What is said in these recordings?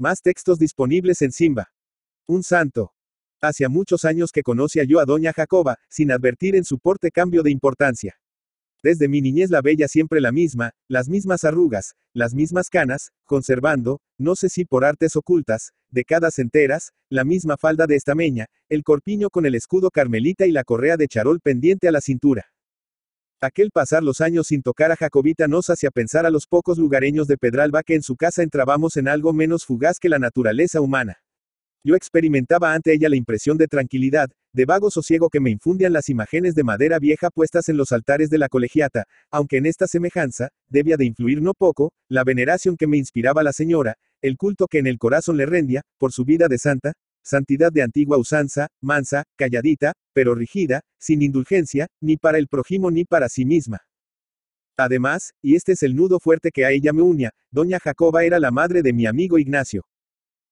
Más textos disponibles en Simba. Un santo. hacia muchos años que conocía yo a Doña Jacoba, sin advertir en su porte cambio de importancia. Desde mi niñez la bella siempre la misma, las mismas arrugas, las mismas canas, conservando, no sé si por artes ocultas, décadas enteras, la misma falda de estameña, el corpiño con el escudo carmelita y la correa de charol pendiente a la cintura. Aquel pasar los años sin tocar a Jacobita nos hacía pensar a los pocos lugareños de Pedralba que en su casa entrábamos en algo menos fugaz que la naturaleza humana. Yo experimentaba ante ella la impresión de tranquilidad, de vago sosiego que me infundían las imágenes de madera vieja puestas en los altares de la colegiata, aunque en esta semejanza, debía de influir no poco, la veneración que me inspiraba la señora, el culto que en el corazón le rendía, por su vida de santa, Santidad de antigua usanza, mansa, calladita, pero rigida, sin indulgencia, ni para el prójimo ni para sí misma. Además, y este es el nudo fuerte que a ella me unía, doña Jacoba era la madre de mi amigo Ignacio.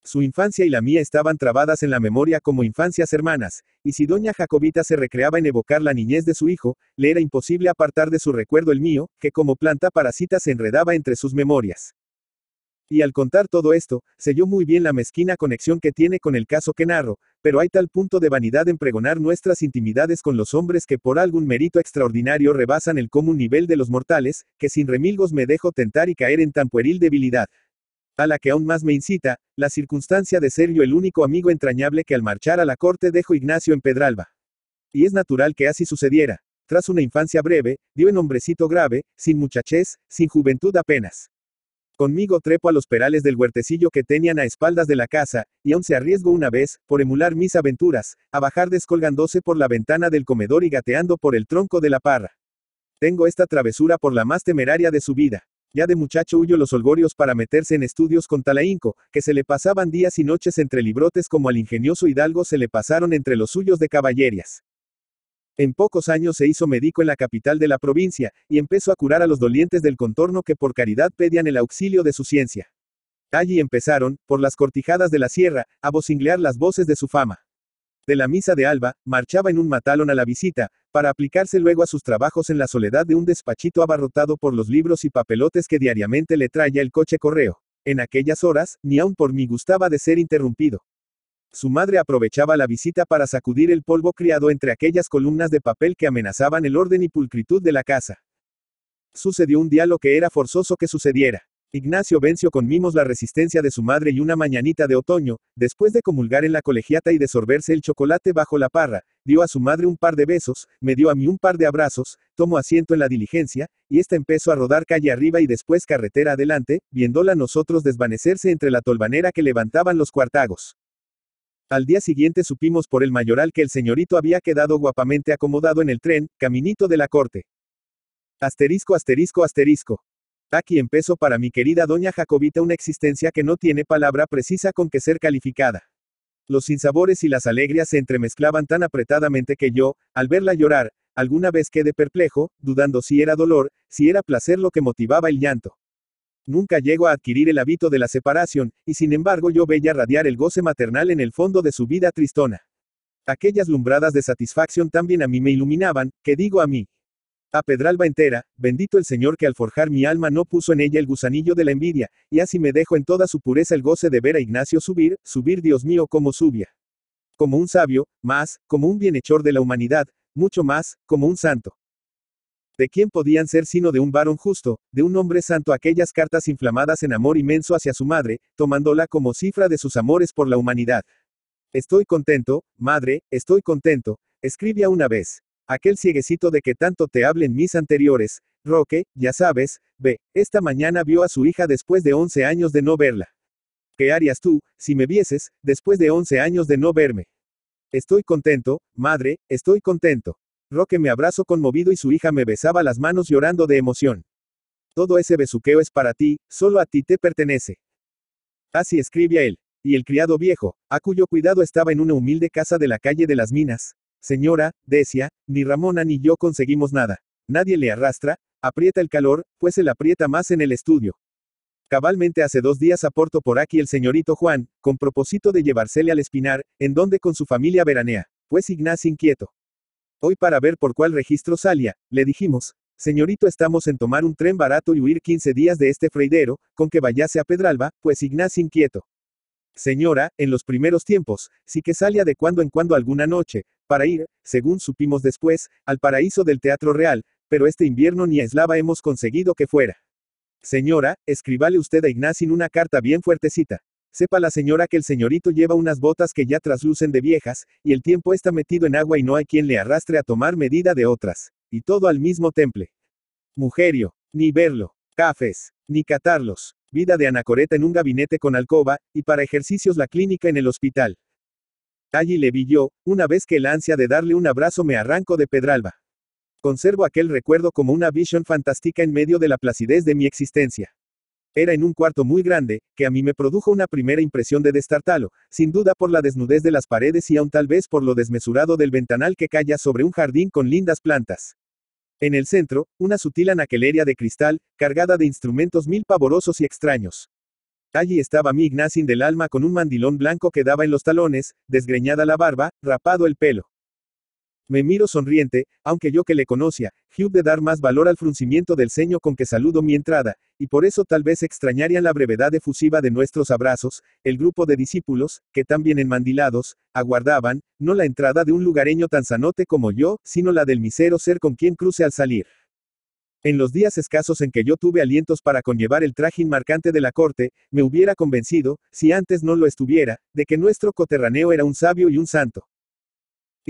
Su infancia y la mía estaban trabadas en la memoria como infancias hermanas, y si doña Jacobita se recreaba en evocar la niñez de su hijo, le era imposible apartar de su recuerdo el mío, que como planta parasita se enredaba entre sus memorias. Y al contar todo esto, selló muy bien la mezquina conexión que tiene con el caso que narro, pero hay tal punto de vanidad en pregonar nuestras intimidades con los hombres que por algún mérito extraordinario rebasan el común nivel de los mortales, que sin remilgos me dejo tentar y caer en tan pueril debilidad. A la que aún más me incita, la circunstancia de ser yo el único amigo entrañable que al marchar a la corte dejo Ignacio en Pedralba. Y es natural que así sucediera. Tras una infancia breve, dio en hombrecito grave, sin muchachez, sin juventud apenas. Conmigo trepo a los perales del huertecillo que tenían a espaldas de la casa, y aún se arriesgo una vez, por emular mis aventuras, a bajar descolgándose por la ventana del comedor y gateando por el tronco de la parra. Tengo esta travesura por la más temeraria de su vida. Ya de muchacho huyo los olgorios para meterse en estudios con Talaínco, que se le pasaban días y noches entre librotes como al ingenioso hidalgo se le pasaron entre los suyos de caballerías. En pocos años se hizo médico en la capital de la provincia, y empezó a curar a los dolientes del contorno que por caridad pedían el auxilio de su ciencia. Allí empezaron, por las cortijadas de la sierra, a vocinglear las voces de su fama. De la misa de alba, marchaba en un matalón a la visita, para aplicarse luego a sus trabajos en la soledad de un despachito abarrotado por los libros y papelotes que diariamente le traía el coche correo. En aquellas horas, ni aun por mí gustaba de ser interrumpido. Su madre aprovechaba la visita para sacudir el polvo criado entre aquellas columnas de papel que amenazaban el orden y pulcritud de la casa. Sucedió un día lo que era forzoso que sucediera. Ignacio venció con mimos la resistencia de su madre y una mañanita de otoño, después de comulgar en la colegiata y de sorberse el chocolate bajo la parra, dio a su madre un par de besos, me dio a mí un par de abrazos, tomó asiento en la diligencia, y ésta empezó a rodar calle arriba y después carretera adelante, viéndola nosotros desvanecerse entre la tolvanera que levantaban los cuartagos. Al día siguiente supimos por el mayoral que el señorito había quedado guapamente acomodado en el tren, caminito de la corte. Asterisco, asterisco, asterisco. Aquí empezó para mi querida doña Jacobita una existencia que no tiene palabra precisa con que ser calificada. Los sinsabores y las alegrías se entremezclaban tan apretadamente que yo, al verla llorar, alguna vez quedé perplejo, dudando si era dolor, si era placer lo que motivaba el llanto. Nunca llego a adquirir el hábito de la separación, y sin embargo yo veía radiar el goce maternal en el fondo de su vida tristona. Aquellas lumbradas de satisfacción también a mí me iluminaban, que digo a mí. A Pedralba entera, bendito el Señor que al forjar mi alma no puso en ella el gusanillo de la envidia, y así me dejo en toda su pureza el goce de ver a Ignacio subir, subir Dios mío como subia. Como un sabio, más, como un bienhechor de la humanidad, mucho más, como un santo. ¿De quién podían ser sino de un varón justo, de un hombre santo aquellas cartas inflamadas en amor inmenso hacia su madre, tomándola como cifra de sus amores por la humanidad? Estoy contento, madre, estoy contento, escribía una vez. Aquel cieguecito de que tanto te hablen mis anteriores, Roque, ya sabes, ve, esta mañana vio a su hija después de 11 años de no verla. ¿Qué harías tú, si me vieses, después de 11 años de no verme? Estoy contento, madre, estoy contento. Roque me abrazó conmovido y su hija me besaba las manos llorando de emoción. Todo ese besuqueo es para ti, solo a ti te pertenece. Así escribía él. Y el criado viejo, a cuyo cuidado estaba en una humilde casa de la calle de las minas. Señora, decía, ni Ramona ni yo conseguimos nada. Nadie le arrastra, aprieta el calor, pues él aprieta más en el estudio. Cabalmente hace dos días aporto por aquí el señorito Juan, con propósito de llevársele al espinar, en donde con su familia veranea, pues Ignacio inquieto. Hoy para ver por cuál registro salía, le dijimos, señorito estamos en tomar un tren barato y huir 15 días de este freidero, con que vayase a Pedralba, pues Ignacio inquieto. Señora, en los primeros tiempos, sí que salía de cuando en cuando alguna noche, para ir, según supimos después, al paraíso del Teatro Real, pero este invierno ni a Eslava hemos conseguido que fuera. Señora, escribale usted a en una carta bien fuertecita. Sepa la señora que el señorito lleva unas botas que ya traslucen de viejas, y el tiempo está metido en agua y no hay quien le arrastre a tomar medida de otras. Y todo al mismo temple. Mujerio, ni verlo, cafés, ni catarlos. Vida de anacoreta en un gabinete con alcoba, y para ejercicios la clínica en el hospital. Allí le vi yo, una vez que el ansia de darle un abrazo me arranco de Pedralba. Conservo aquel recuerdo como una visión fantástica en medio de la placidez de mi existencia. Era en un cuarto muy grande, que a mí me produjo una primera impresión de destartalo, sin duda por la desnudez de las paredes y aún tal vez por lo desmesurado del ventanal que calla sobre un jardín con lindas plantas. En el centro, una sutil anaqueleria de cristal, cargada de instrumentos mil pavorosos y extraños. Allí estaba mi Ignacin del alma con un mandilón blanco que daba en los talones, desgreñada la barba, rapado el pelo. Me miro sonriente, aunque yo que le conocía, Hugh de dar más valor al fruncimiento del ceño con que saludo mi entrada, y por eso tal vez extrañarían la brevedad efusiva de nuestros abrazos, el grupo de discípulos, que también enmandilados, aguardaban, no la entrada de un lugareño tan sanote como yo, sino la del misero ser con quien cruce al salir. En los días escasos en que yo tuve alientos para conllevar el traje marcante de la corte, me hubiera convencido, si antes no lo estuviera, de que nuestro coterraneo era un sabio y un santo.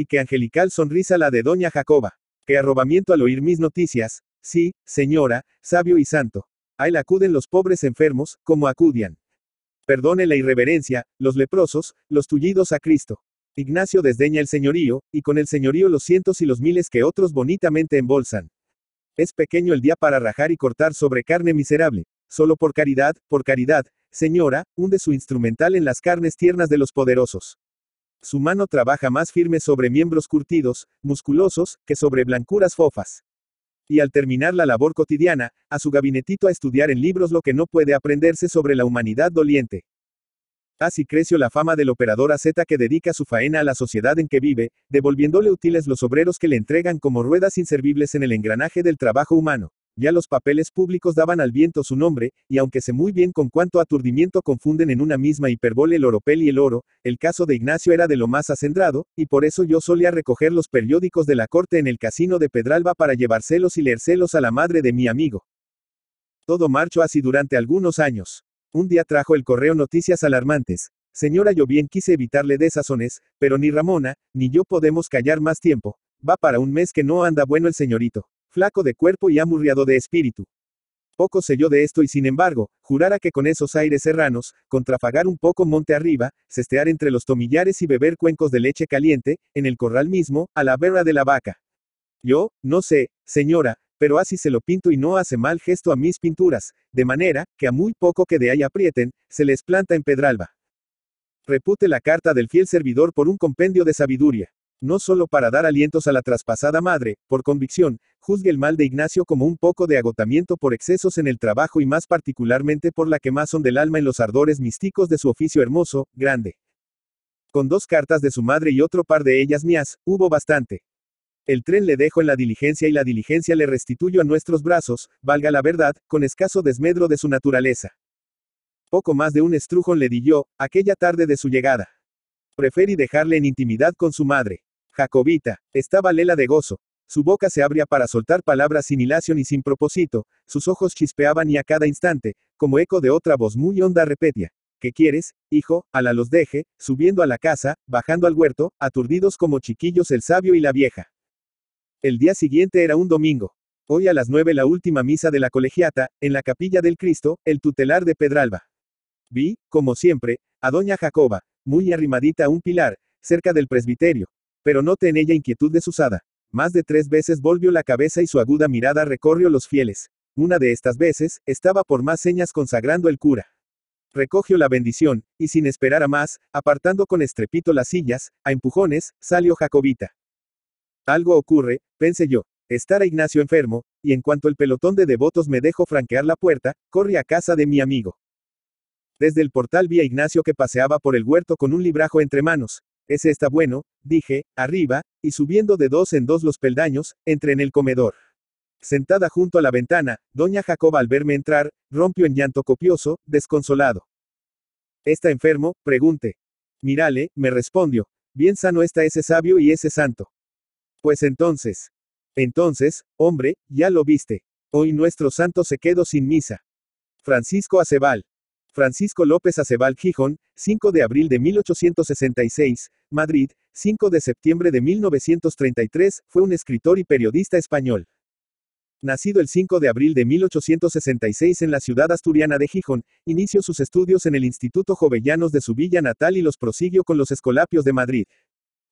Y que angelical sonrisa la de doña Jacoba. Que arrobamiento al oír mis noticias. Sí, señora, sabio y santo. A él acuden los pobres enfermos, como acudian. Perdone la irreverencia, los leprosos, los tullidos a Cristo. Ignacio desdeña el señorío, y con el señorío los cientos y los miles que otros bonitamente embolsan. Es pequeño el día para rajar y cortar sobre carne miserable. Solo por caridad, por caridad, señora, hunde su instrumental en las carnes tiernas de los poderosos. Su mano trabaja más firme sobre miembros curtidos, musculosos, que sobre blancuras fofas. Y al terminar la labor cotidiana, a su gabinetito a estudiar en libros lo que no puede aprenderse sobre la humanidad doliente. Así creció la fama del operador AZ que dedica su faena a la sociedad en que vive, devolviéndole útiles los obreros que le entregan como ruedas inservibles en el engranaje del trabajo humano. Ya los papeles públicos daban al viento su nombre, y aunque sé muy bien con cuánto aturdimiento confunden en una misma hiperbole el oropel y el oro, el caso de Ignacio era de lo más acendrado, y por eso yo solía recoger los periódicos de la corte en el casino de Pedralba para llevárselos y leérselos a la madre de mi amigo. Todo marchó así durante algunos años. Un día trajo el correo noticias alarmantes. Señora, yo bien quise evitarle desazones, pero ni Ramona, ni yo podemos callar más tiempo. Va para un mes que no anda bueno el señorito flaco de cuerpo y amurriado de espíritu. Poco sé yo de esto y sin embargo, jurara que con esos aires serranos, contrafagar un poco monte arriba, cestear entre los tomillares y beber cuencos de leche caliente, en el corral mismo, a la vera de la vaca. Yo, no sé, señora, pero así se lo pinto y no hace mal gesto a mis pinturas, de manera, que a muy poco que de ahí aprieten, se les planta en Pedralba. Repute la carta del fiel servidor por un compendio de sabiduría. No solo para dar alientos a la traspasada madre, por convicción, juzgue el mal de Ignacio como un poco de agotamiento por excesos en el trabajo y más particularmente por la quemazón del alma en los ardores místicos de su oficio hermoso, grande. Con dos cartas de su madre y otro par de ellas mías, hubo bastante. El tren le dejo en la diligencia y la diligencia le restituyo a nuestros brazos, valga la verdad, con escaso desmedro de su naturaleza. Poco más de un estrujón le di yo, aquella tarde de su llegada. Preferí dejarle en intimidad con su madre. Jacobita, estaba lela de gozo. Su boca se abría para soltar palabras sin hilación y sin propósito, sus ojos chispeaban y a cada instante, como eco de otra voz muy honda repetía. ¿Qué quieres, hijo? A la los deje, subiendo a la casa, bajando al huerto, aturdidos como chiquillos el sabio y la vieja. El día siguiente era un domingo. Hoy a las nueve la última misa de la colegiata, en la capilla del Cristo, el tutelar de Pedralba. Vi, como siempre, a doña Jacoba, muy arrimadita a un pilar, cerca del presbiterio, pero note en ella inquietud desusada. Más de tres veces volvió la cabeza y su aguda mirada recorrió los fieles. Una de estas veces, estaba por más señas consagrando el cura. Recogió la bendición, y sin esperar a más, apartando con estrepito las sillas, a empujones, salió Jacobita. Algo ocurre, pensé yo. Estará Ignacio enfermo, y en cuanto el pelotón de devotos me dejó franquear la puerta, corrí a casa de mi amigo. Desde el portal vi a Ignacio que paseaba por el huerto con un librajo entre manos, ese está bueno, dije, arriba, y subiendo de dos en dos los peldaños, entré en el comedor. Sentada junto a la ventana, doña Jacoba al verme entrar, rompió en llanto copioso, desconsolado. ¿Está enfermo? pregunté. Mírale, me respondió, bien sano está ese sabio y ese santo. Pues entonces. Entonces, hombre, ya lo viste. Hoy nuestro santo se quedó sin misa. Francisco Acebal. Francisco López Acebal Gijón, 5 de abril de 1866, Madrid, 5 de septiembre de 1933, fue un escritor y periodista español. Nacido el 5 de abril de 1866 en la ciudad asturiana de Gijón, inició sus estudios en el Instituto Jovellanos de su villa natal y los prosiguió con los Escolapios de Madrid.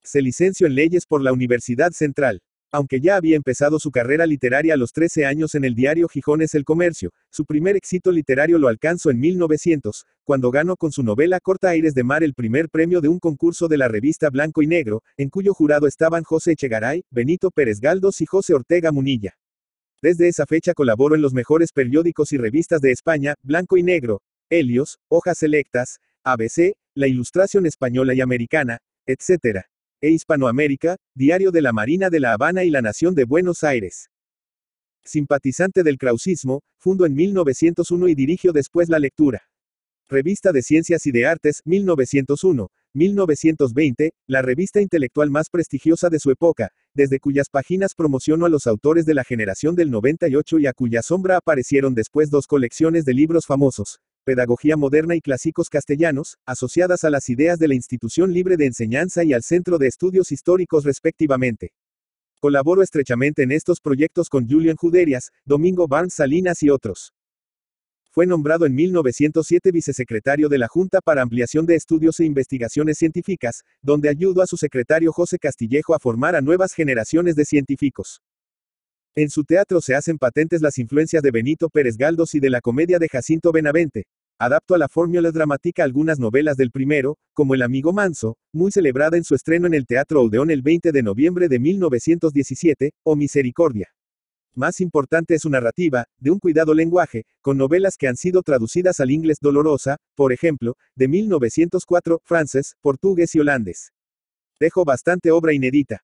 Se licenció en leyes por la Universidad Central. Aunque ya había empezado su carrera literaria a los 13 años en el diario Gijones El Comercio, su primer éxito literario lo alcanzó en 1900, cuando ganó con su novela Corta Aires de Mar el primer premio de un concurso de la revista Blanco y Negro, en cuyo jurado estaban José Echegaray, Benito Pérez Galdos y José Ortega Munilla. Desde esa fecha colaboró en los mejores periódicos y revistas de España, Blanco y Negro, Helios, Hojas Selectas, ABC, La Ilustración Española y Americana, etc e Hispanoamérica, Diario de la Marina de La Habana y La Nación de Buenos Aires. Simpatizante del krausismo, fundó en 1901 y dirigió después la lectura. Revista de Ciencias y de Artes, 1901, 1920, la revista intelectual más prestigiosa de su época, desde cuyas páginas promocionó a los autores de la generación del 98 y a cuya sombra aparecieron después dos colecciones de libros famosos, pedagogía moderna y clásicos castellanos, asociadas a las ideas de la institución libre de enseñanza y al Centro de Estudios Históricos respectivamente. Colaboro estrechamente en estos proyectos con Julian Juderias, Domingo Barnes Salinas y otros. Fue nombrado en 1907 vicesecretario de la Junta para Ampliación de Estudios e Investigaciones Científicas, donde ayudó a su secretario José Castillejo a formar a nuevas generaciones de científicos. En su teatro se hacen patentes las influencias de Benito Pérez Galdós y de la comedia de Jacinto Benavente, Adapto a la fórmula dramática algunas novelas del primero, como El amigo manso, muy celebrada en su estreno en el Teatro Odeón el 20 de noviembre de 1917, o Misericordia. Más importante es su narrativa, de un cuidado lenguaje, con novelas que han sido traducidas al inglés dolorosa, por ejemplo, de 1904, francés, portugués y holandés. Dejo bastante obra inédita.